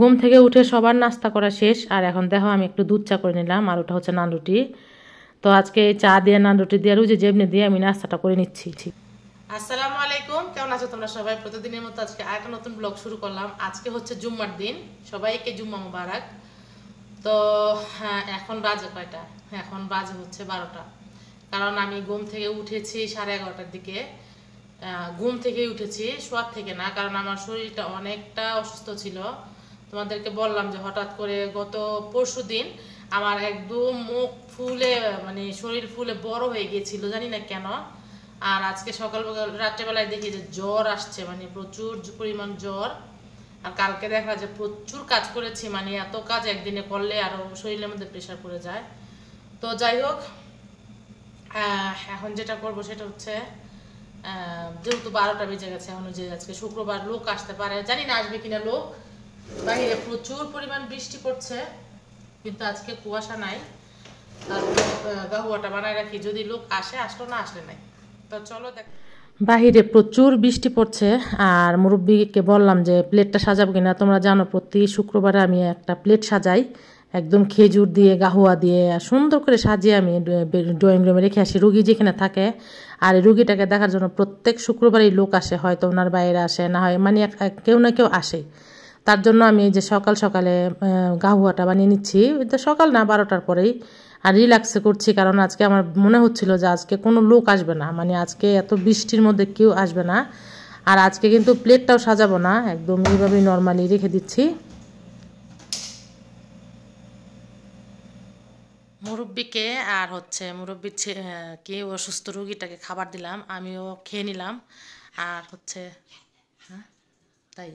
ঘুম থেকে উঠে সবার নাস্তা করা শেষ আর এখন দেখো আমি একটু দুধ চা করে নিলাম আর ওটা হচ্ছে নানরুটি তো আজকে চা দিয়ে নানরুটি দিয়ে রুজে জেবনে দিয়ে আমি নাস্তাটা করে নিচ্ছি আসসালামু আলাইকুম কেমন আছো তোমরা সবাই প্রতিদিনের মতো আজকে একটা নতুন ব্লগ শুরু করলাম আজকে হচ্ছে জুম্মার দিন সবাইকে জুম্মা মুবারক তো হ্যাঁ, এখন বাজে কয়টা এখন বাজে হচ্ছে বারোটা কারণ আমি ঘুম থেকে উঠেছি সাড়ে এগারোটার দিকে ঘুম থেকে উঠেছি শোয়ার থেকে না কারণ আমার শরীরটা অনেকটা অসুস্থ ছিল তোমাদেরকে বললাম যে হঠাৎ করে গত পরশু দিন আমার একদম মুখ ফুলে মানে শরীর ফুলে বড় হয়ে গিয়েছিল জানি না কেন আর আজকে সকাল রাত্রেবেলায় দেখি যে জ্বর আসছে মানে প্রচুর পরিমাণ জ্বর আর কালকে দেখা যে প্রচুর কাজ করেছি মানে এত কাজ একদিনে করলে আরও শরীরের মধ্যে প্রেশার পড়ে যায় তো যাই হোক এখন যেটা করব সেটা হচ্ছে যেহেতু বারোটা বেজে গেছে এখন যে আজকে শুক্রবার লোক আসতে পারে জানি না আসবে কিনা লোক বাইরে প্রচুর পরিমাণ বৃষ্টি পড়ছে কিন্তু আজকে কুয়াশা নাই গাহুয়াটা বানায় রাখি যদি লোক আসে আসলো না আসলে নাই তো চলো দেখ বাহিরে প্রচুর বৃষ্টি পড়ছে আর মুরব্বীকে বললাম যে প্লেটটা সাজাবো কিনা তোমরা জানো প্রতি শুক্রবারে আমি একটা প্লেট সাজাই একদম খেজুর দিয়ে গাহুয়া দিয়ে সুন্দর করে সাজিয়ে আমি ড্রয়িং রুমে রেখে আসি রুগী যেখানে থাকে আর এই রুগীটাকে দেখার জন্য প্রত্যেক শুক্রবারেই লোক আসে হয়তো ওনার বাইরে আসে না হয় মানে কেউ না কেউ আসে তার জন্য আমি যে সকাল সকালে গাহুয়াটা বানিয়ে নিচ্ছি সকাল না বারোটার পরেই আর রিল্যাক্সে করছি কারণ আজকে আমার মনে হচ্ছিল যে আজকে কোনো লোক আসবে না মানে আজকে এত বৃষ্টির মধ্যে কেউ আসবে না আর আজকে কিন্তু প্লেটটাও সাজাবো না একদম এইভাবেই নর্মালি রেখে দিচ্ছি মুরব্বীকে আর হচ্ছে মুরব্বীর কে অসুস্থ রুগীটাকে খাবার দিলাম আমিও খেয়ে নিলাম আর হচ্ছে হ্যাঁ তাই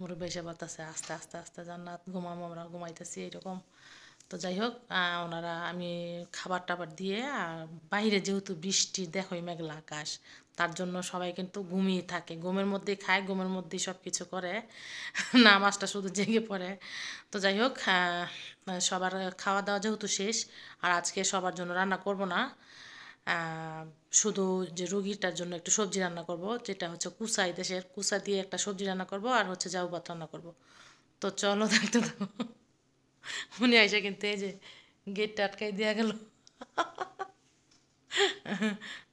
মুরব্বী এসে বাতাসে আস্তে আস্তে আস্তে জান্নাত ঘুমাম আমরা ঘুমাইতেছি এরকম তো যাই হোক ওনারা আমি খাবার টাবার দিয়ে আর বাইরে যেহেতু বৃষ্টি দেখোই মেঘলা আকাশ তার জন্য সবাই কিন্তু ঘুমিয়ে থাকে ঘুমের মধ্যেই খায় ঘুমের মধ্যেই সব কিছু করে না মাছটা শুধু জেগে পড়ে তো যাই হোক সবার খাওয়া দাওয়া যেহেতু শেষ আর আজকে সবার জন্য রান্না করব না শুধু যে রুগীটার জন্য একটু সবজি রান্না করব যেটা হচ্ছে কুসাই দেশের কুসা দিয়ে একটা সবজি রান্না করব আর হচ্ছে যাও ভাত রান্না করব তো চলো দেখতে তো উনি আইসা কিন্তু এই যে গেটটা আটকাই দেওয়া গেল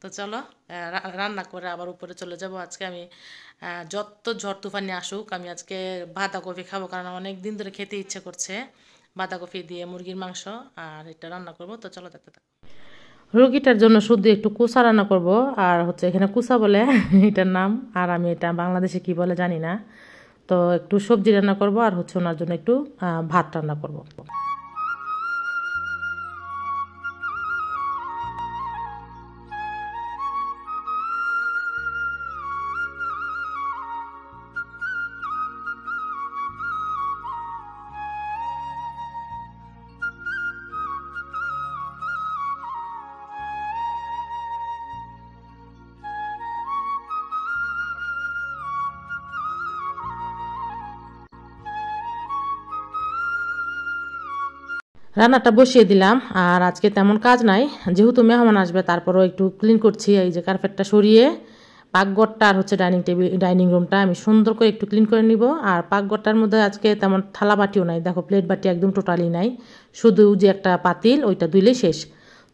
তো চলো রান্না করে আবার উপরে চলে যাব আজকে আমি যত ঝড় তুফানি আসুক আমি আজকে বাঁধাকপি খাবো কারণ অনেক দিন ধরে খেতে ইচ্ছে করছে বাঁধাকপি দিয়ে মুরগির মাংস আর এটা রান্না করব তো চলো দেখতে থাকো রুগীটার জন্য শুধু একটু কুসা রান্না করব আর হচ্ছে এখানে কুসা বলে এটার নাম আর আমি এটা বাংলাদেশে কি বলে জানি না তো একটু সবজি রান্না করব আর হচ্ছে ওনার জন্য একটু ভাত রান্না করব রান্নাটা বসিয়ে দিলাম আর আজকে তেমন কাজ নাই যেহেতু মেহমান আসবে তারপরও একটু ক্লিন করছি এই যে কার্পেটটা সরিয়ে পাকঘরটা আর হচ্ছে ডাইনিং টেবিল ডাইনিং রুমটা আমি সুন্দর করে একটু ক্লিন করে নিব আর পাকঘরটার মধ্যে আজকে তেমন থালা বাটিও নাই দেখো প্লেট বাটি একদম টোটালি নাই শুধু যে একটা পাতিল ওইটা দুইলে শেষ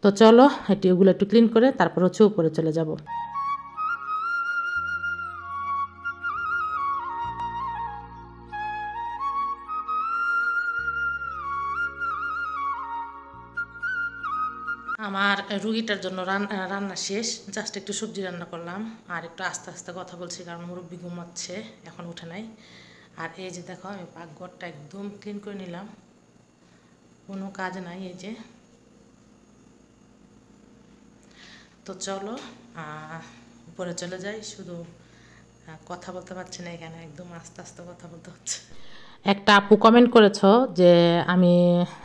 তো চলো এটি ওগুলো একটু ক্লিন করে তারপর হচ্ছে উপরে চলে যাবো আমার রুগীটার জন্য রান্না শেষ জাস্ট একটু সবজি রান্না করলাম আর একটু আস্তে আস্তে কথা বলছি কারণ মুরব্বী ঘুমাচ্ছে এখন উঠে নাই আর এই যে দেখো আমি পাকঘরটা একদম ক্লিন করে নিলাম কোনো কাজ নাই এই যে তো চলো উপরে চলে যাই শুধু কথা বলতে পারছি না এখানে একদম আস্তে আস্তে কথা বলতে হচ্ছে একটা আপু কমেন্ট করেছ যে আমি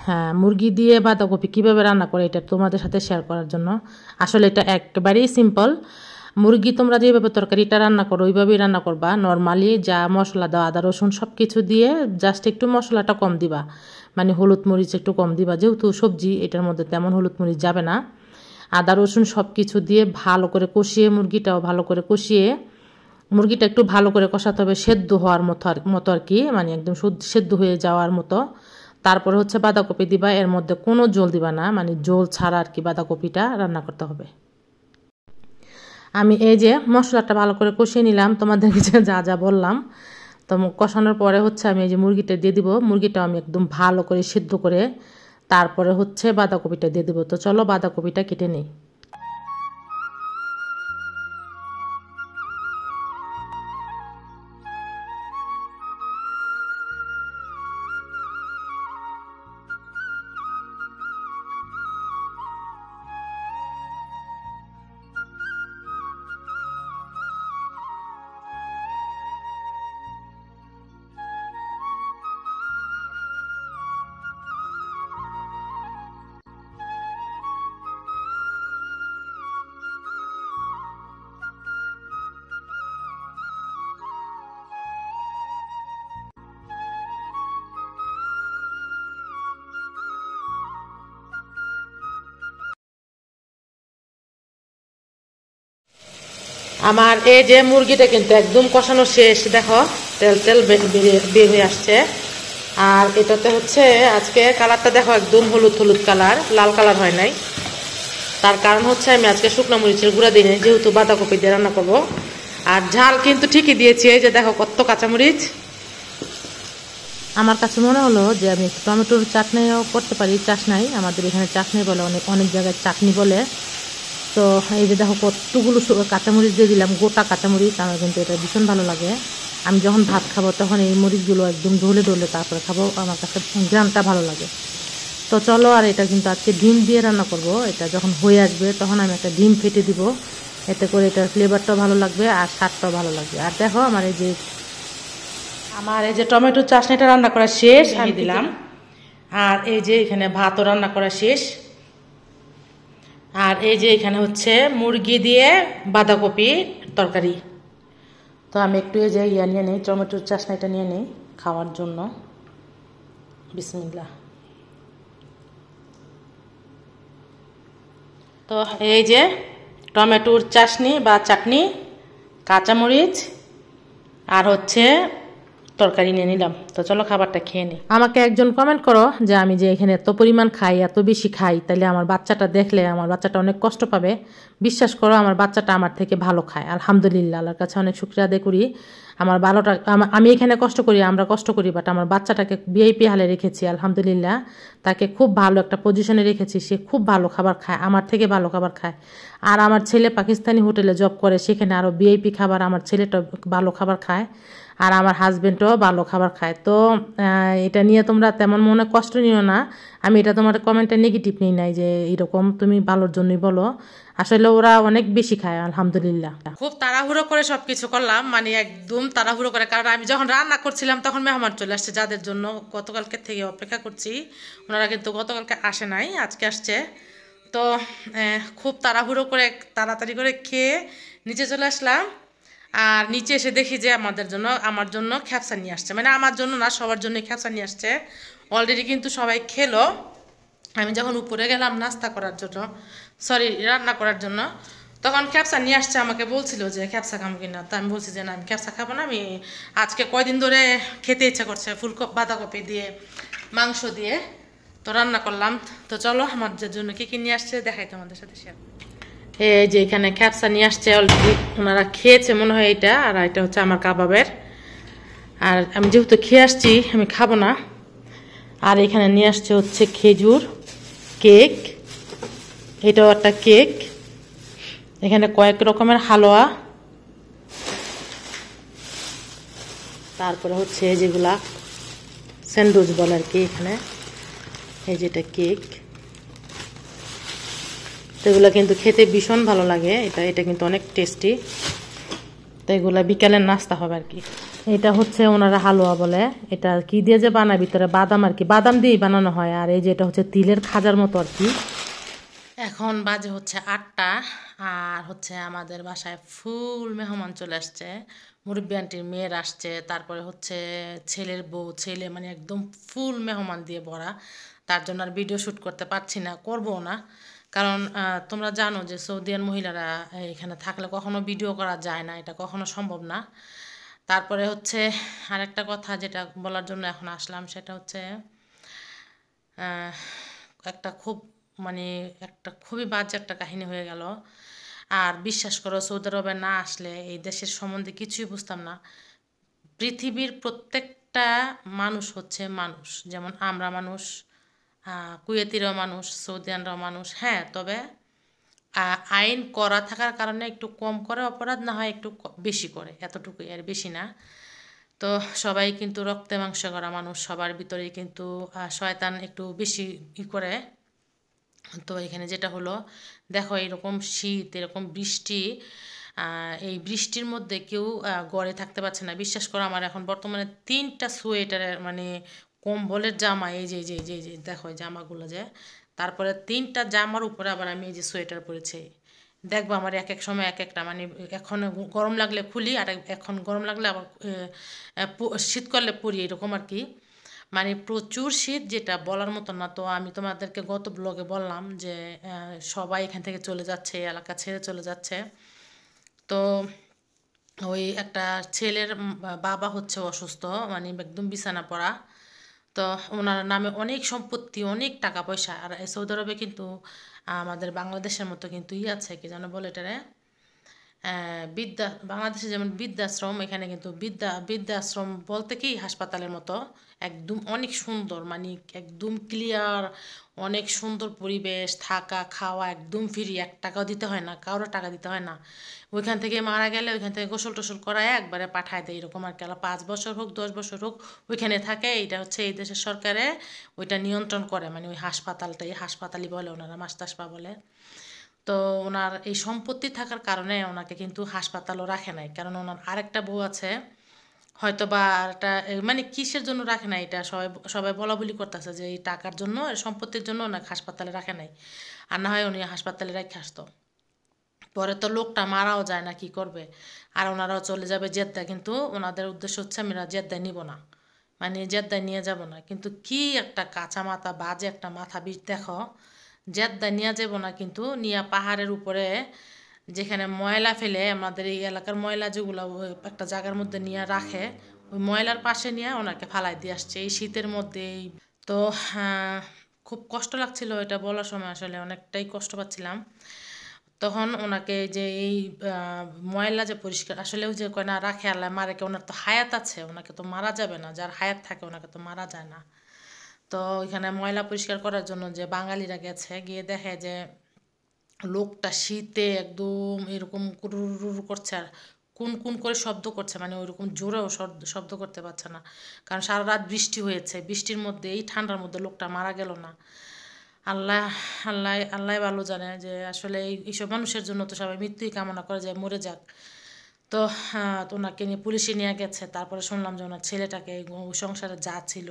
হ্যাঁ, মুরগি দিয়ে বাঁধাকপি কীভাবে রান্না করি এটা তোমাদের সাথে শেয়ার করার জন্য আসলে এটা একেবারেই সিম্পল মুরগি তোমরা যেভাবে তরকারিটা রান্না করো ওইভাবেই রান্না করবা নর্মালি যা মশলা দাও আদা রসুন সব কিছু দিয়ে জাস্ট একটু মশলাটা কম দিবা মানে হলুদ মরিচ একটু কম দিবা যেহেতু সবজি এটার মধ্যে তেমন হলুদ মরিচ যাবে না আদা রসুন সব কিছু দিয়ে ভালো করে কষিয়ে মুরগিটাও ভালো করে কষিয়ে মুরগিটা একটু ভালো করে কষাতে হবে সেদ্ধ হওয়ার মতো আর মতো আর কি মানে একদম সেদ্ধ হয়ে যাওয়ার মতো তারপরে হচ্ছে বাঁধাকপি দিবা এর মধ্যে কোনো জল দিবা না মানে জল ছাড়া আর কি বাঁধাকপিটা রান্না করতে হবে আমি এই যে মশলাটা ভালো করে কষিয়ে নিলাম তোমাদেরকে যা যা বললাম তো কষানোর পরে হচ্ছে আমি এই যে মুরগিটা দিয়ে দিবো মুরগিটা আমি একদম ভালো করে সিদ্ধ করে তারপরে হচ্ছে বাঁধাকপিটা দিয়ে দেবো তো চলো বাঁধাকপিটা কেটে নিই আমার এই যে মুরগিটা কিন্তু একদম কষানো শেষ দেখো তেল তেল বের হয়ে আসছে আর এটাতে হচ্ছে আজকে কালারটা দেখো একদম হলুদ হলুদ কালার লাল কালার হয় নাই তার কারণ হচ্ছে আমি আজকে শুকনো মরিচের গুঁড়া দিই যেহেতু বাঁধাকপি দিয়ে রান্না করবো আর ঝাল কিন্তু ঠিকই দিয়েছি এই যে দেখো কত কাঁচামরিচ আমার কাছে মনে হলো যে আমি টমেটোর চাটনিও করতে পারি চাষ নাই আমাদের এখানে চাটনি বলে অনেক অনেক জায়গায় চাটনি বলে তো এই যে দেখো কতগুলো কাঁচামরিচ দিয়ে দিলাম গোটা কাঁচামরিচ আমার কিন্তু এটা ভীষণ ভালো লাগে আমি যখন ভাত খাবো তখন এই মরিচগুলো একদম ঢলে ধরলে তারপরে খাবো আমার কাছে গ্রামটা ভালো লাগে তো চলো আর এটা কিন্তু আজকে ডিম দিয়ে রান্না করব এটা যখন হয়ে আসবে তখন আমি একটা ডিম ফেটে দিব এতে করে এটার ফ্লেভারটাও ভালো লাগবে আর স্বাদটাও ভালো লাগবে আর দেখো আমার এই যে আমার এই যে টমেটো চাষনিটা রান্না করা শেষ আমি হ্যাঁ, দিলাম আর এই যে এখানে ভাতও রান্না করা শেষ আর এই যে এখানে হচ্ছে মুরগি দিয়ে বাঁধাকপি তরকারি তো আমি একটু এই যে ইয়া নিয়ে নিই টমেটোর চাষনাটা নিয়ে নিই খাওয়ার জন্য বিসমিল্লা তো এই যে টমেটোর চাশনি বা চাটনি কাঁচামরিচ আর হচ্ছে তরকারি নিয়ে নিলাম তো চলো খাবারটা খেয়ে নিই আমাকে একজন কমেন্ট করো যে আমি যে এখানে এত পরিমাণ খাই এত বেশি খাই তাহলে আমার বাচ্চাটা দেখলে আমার বাচ্চাটা অনেক কষ্ট পাবে বিশ্বাস করো আমার বাচ্চাটা আমার থেকে ভালো খায় আলহামদুলিল্লাহ আল্লাহর কাছে অনেক শুক্রিয়া আদায় করি আমার ভালোটা আমি এখানে কষ্ট করি আমরা কষ্ট করি বাট আমার বাচ্চাটাকে ভিআইপি হালে রেখেছি আলহামদুলিল্লাহ তাকে খুব ভালো একটা পজিশনে রেখেছি সে খুব ভালো খাবার খায় আমার থেকে ভালো খাবার খায় আর আমার ছেলে পাকিস্তানি হোটেলে জব করে সেখানে আরও ভিআইপি খাবার আমার ছেলেটা ভালো খাবার খায় আর আমার হাজব্যান্ডও ভালো খাবার খায় তো এটা নিয়ে তোমরা তেমন মনে কষ্ট নিও না আমি এটা তোমার কমেন্টে নেগেটিভ নিই নাই যে এরকম তুমি ভালোর জন্যই বলো আসলে ওরা অনেক বেশি খায় আলহামদুলিল্লাহ খুব তাড়াহুড়ো করে সব কিছু করলাম মানে একদম তাড়াহুড়ো করে কারণ আমি যখন রান্না করছিলাম তখন মেহমান চলে আসছে যাদের জন্য গতকালকে থেকে অপেক্ষা করছি ওনারা কিন্তু গতকালকে আসে নাই আজকে আসছে তো খুব তাড়াহুড়ো করে তাড়াতাড়ি করে খেয়ে নিচে চলে আসলাম আর নিচে এসে দেখি যে আমাদের জন্য আমার জন্য খ্যাপসা নিয়ে আসছে মানে আমার জন্য না সবার জন্য খ্যাপসা নিয়ে আসছে অলরেডি কিন্তু সবাই খেলো আমি যখন উপরে গেলাম নাস্তা করার জন্য সরি রান্না করার জন্য তখন ক্যাপসা নিয়ে আসছে আমাকে বলছিল যে ক্যাপসা খাবো কিনা তো আমি বলছি যে না আমি ক্যাপসা খাবো না আমি আজকে কয়দিন ধরে খেতে ইচ্ছা করছে ফুলকপি বাঁধাকপি দিয়ে মাংস দিয়ে তো রান্না করলাম তো চলো আমার জন্য কী কী নিয়ে আসছে দেখাই তোমাদের সাথে শেয়ার এই যে এখানে ক্যাপসা নিয়ে আসছে অলরেডি ওনারা খেয়েছে মনে হয় এটা আর এটা হচ্ছে আমার কাবাবের আর আমি যেহেতু খেয়ে আসছি আমি খাবো না আর এখানে নিয়ে আসছে হচ্ছে খেজুর কেক এটাও একটা কেক এখানে কয়েক রকমের হালুয়া তারপরে হচ্ছে যেগুলা স্যান্ডউইচ বলে আর কি এখানে এই যেটা কেক এগুলো কিন্তু খেতে ভীষণ ভালো লাগে এটা এটা কিন্তু অনেক টেস্টি তো এগুলো বিকালের নাস্তা হবে আর কি এটা হচ্ছে ওনারা হালুয়া বলে এটা কি দিয়ে যে বানায় ভিতরে বাদাম আর কি বাদাম দিয়েই বানানো হয় আর এই যে এটা হচ্ছে তিলের খাজার মতো আর কি এখন বাজে হচ্ছে আটটা আর হচ্ছে আমাদের বাসায় ফুল মেহমান চলে আসছে মুরব্বী আন্টির মেয়ের আসছে তারপরে হচ্ছে ছেলের বউ ছেলে মানে একদম ফুল মেহমান দিয়ে ভরা তার জন্য আর ভিডিও শ্যুট করতে পারছি না করবো না কারণ তোমরা জানো যে সৌদিয়ান মহিলারা এখানে থাকলে কখনো ভিডিও করা যায় না এটা কখনো সম্ভব না তারপরে হচ্ছে আরেকটা কথা যেটা বলার জন্য এখন আসলাম সেটা হচ্ছে একটা খুব মানে একটা খুবই বাজে একটা কাহিনী হয়ে গেল আর বিশ্বাস করো সৌদি আরবে না আসলে এই দেশের সম্বন্ধে কিছুই বুঝতাম না পৃথিবীর প্রত্যেকটা মানুষ হচ্ছে মানুষ যেমন আমরা মানুষ কুয়েতিরও মানুষ সৌদিয়ানরাও মানুষ হ্যাঁ তবে আইন করা থাকার কারণে একটু কম করে অপরাধ না হয় একটু বেশি করে এতটুকুই আর বেশি না তো সবাই কিন্তু রক্তে মাংস করা মানুষ সবার ভিতরে কিন্তু শয়তান একটু বেশি ই করে তো এখানে যেটা হলো দেখো এরকম শীত এরকম বৃষ্টি এই বৃষ্টির মধ্যে কেউ গড়ে থাকতে পারছে না বিশ্বাস করো আমার এখন বর্তমানে তিনটা সোয়েটারের মানে কম্বলের জামা এই যে যে যে দেখো জামাগুলো যে তারপরে তিনটা জামার উপরে আবার আমি এই যে সোয়েটার পরেছি দেখবো আমার এক এক সময় এক একটা মানে এখন গরম লাগলে খুলি আর এখন গরম লাগলে আবার শীত করলে পরি এরকম আর কি মানে প্রচুর শীত যেটা বলার মতো না তো আমি তোমাদেরকে গত ব্লগে বললাম যে সবাই এখান থেকে চলে যাচ্ছে এলাকা ছেড়ে চলে যাচ্ছে তো ওই একটা ছেলের বাবা হচ্ছে অসুস্থ মানে একদম বিছানা পড়া তো ওনার নামে অনেক সম্পত্তি অনেক টাকা পয়সা আর সৌদি আরবে কিন্তু আমাদের বাংলাদেশের মতো কিন্তু ই আছে কি যেন বলে এটারে বৃদ্ধা বাংলাদেশে যেমন বৃদ্ধাশ্রম এখানে কিন্তু বৃদ্ধা বৃদ্ধাশ্রম বলতে কি হাসপাতালের মতো একদম অনেক সুন্দর মানে একদম ক্লিয়ার অনেক সুন্দর পরিবেশ থাকা খাওয়া একদম ফ্রি এক টাকাও দিতে হয় না কারো টাকা দিতে হয় না ওইখান থেকে মারা গেলে ওইখান থেকে গোসল টোসল করায় একবারে পাঠায় দেয় এরকম আর কি পাঁচ বছর হোক দশ বছর হোক ওইখানে থাকে এটা হচ্ছে এই দেশের সরকারে ওইটা নিয়ন্ত্রণ করে মানে ওই হাসপাতালটা এই হাসপাতালই বলে ওনারা মাস্তাসপা বলে তো ওনার এই সম্পত্তি থাকার কারণে ওনাকে কিন্তু হাসপাতালও রাখে নাই কারণ ওনার আরেকটা বউ আছে হয়তো বা একটা মানে কিসের জন্য রাখে না এটা সবাই সবাই বলা বলি করতেছে যে এই টাকার জন্য সম্পত্তির জন্য ওনাকে হাসপাতালে রাখে নাই আর না হয় উনি হাসপাতালে রেখে আসতো পরে তো লোকটা মারাও যায় না কি করবে আর ওনারাও চলে যাবে জেদ্দা কিন্তু ওনাদের উদ্দেশ্য হচ্ছে ওরা জেদ্দায় নিব না মানে জেদ্দায় নিয়ে যাব না কিন্তু কি একটা কাঁচা মাথা বাজে একটা মাথা বিষ দেখো জেদ্দা নিয়ে যাব না কিন্তু নিয়ে পাহাড়ের উপরে যেখানে ময়লা ফেলে আমাদের এই এলাকার ময়লা যেগুলো একটা জায়গার মধ্যে নিয়ে রাখে ওই ময়লার পাশে নিয়ে ওনাকে ফালাই দিয়ে আসছে এই শীতের মধ্যেই তো হ্যাঁ, খুব কষ্ট লাগছিল এটা বলার সময় আসলে অনেকটাই কষ্ট পাচ্ছিলাম তখন ওনাকে যে এই ময়লা যে পরিষ্কার আসলে যে কয় না রাখে আল্লাহ মারেকে ওনার তো হায়াত আছে ওনাকে তো মারা যাবে না যার হায়াত থাকে ওনাকে তো মারা যায় না তো ওইখানে ময়লা পরিষ্কার করার জন্য যে বাঙালিরা গেছে গিয়ে দেখে যে লোকটা শীতে একদম এরকম কুরুর করছে আর কোন কোন করে শব্দ করছে মানে ওইরকম জোরেও শব্দ করতে পারছে না কারণ সারা রাত বৃষ্টি হয়েছে বৃষ্টির মধ্যে এই ঠান্ডার মধ্যে লোকটা মারা গেল না আল্লাহ আল্লাহ আল্লাহ ভালো জানে যে আসলে এইসব মানুষের জন্য তো সবাই মৃত্যুই কামনা করে যায় মরে যাক তো তো ওনাকে নিয়ে পুলিশে নিয়ে গেছে তারপরে শুনলাম যে ওনার ছেলেটাকে সংসারে যা ছিল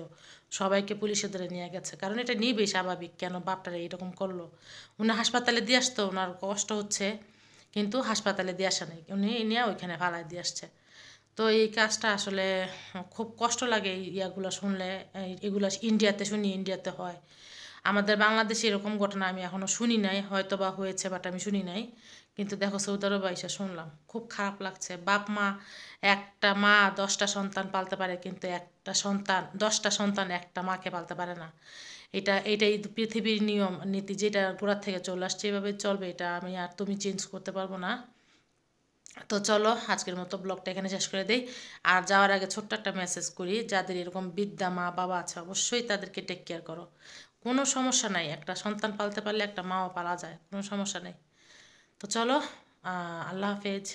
সবাইকে পুলিশের ধরে নিয়ে গেছে কারণ এটা নিবে স্বাভাবিক কেন বাপটারে এরকম করলো উনি হাসপাতালে দিয়ে আসতো ওনার কষ্ট হচ্ছে কিন্তু হাসপাতালে দিয়ে আসা নেই উনি নিয়ে ওইখানে ফালাই দিয়ে আসছে তো এই কাজটা আসলে খুব কষ্ট লাগে ইয়াগুলো শুনলে এগুলো ইন্ডিয়াতে শুনি ইন্ডিয়াতে হয় আমাদের বাংলাদেশে এরকম ঘটনা আমি এখনও শুনি নাই হয়তো বা হয়েছে বাট আমি শুনি নাই কিন্তু দেখো সৌদি বাইশা শুনলাম খুব খারাপ লাগছে বাপ মা একটা মা দশটা সন্তান পালতে পারে কিন্তু একটা সন্তান দশটা সন্তান একটা মাকে পালতে পারে না এটা এটাই পৃথিবীর নিয়ম নীতি যেটা গোড়ার থেকে চলে আসছে এভাবে চলবে এটা আমি আর তুমি চেঞ্জ করতে পারবো না তো চলো আজকের মতো ব্লগটা এখানে শেষ করে দিই আর যাওয়ার আগে ছোট্ট একটা মেসেজ করি যাদের এরকম বিদ্যা মা বাবা আছে অবশ্যই তাদেরকে টেক কেয়ার করো কোনো সমস্যা নাই একটা সন্তান পালতে পারলে একটা মাও পালা যায় কোনো সমস্যা নেই তো চলো আল্লাহ হাফেজ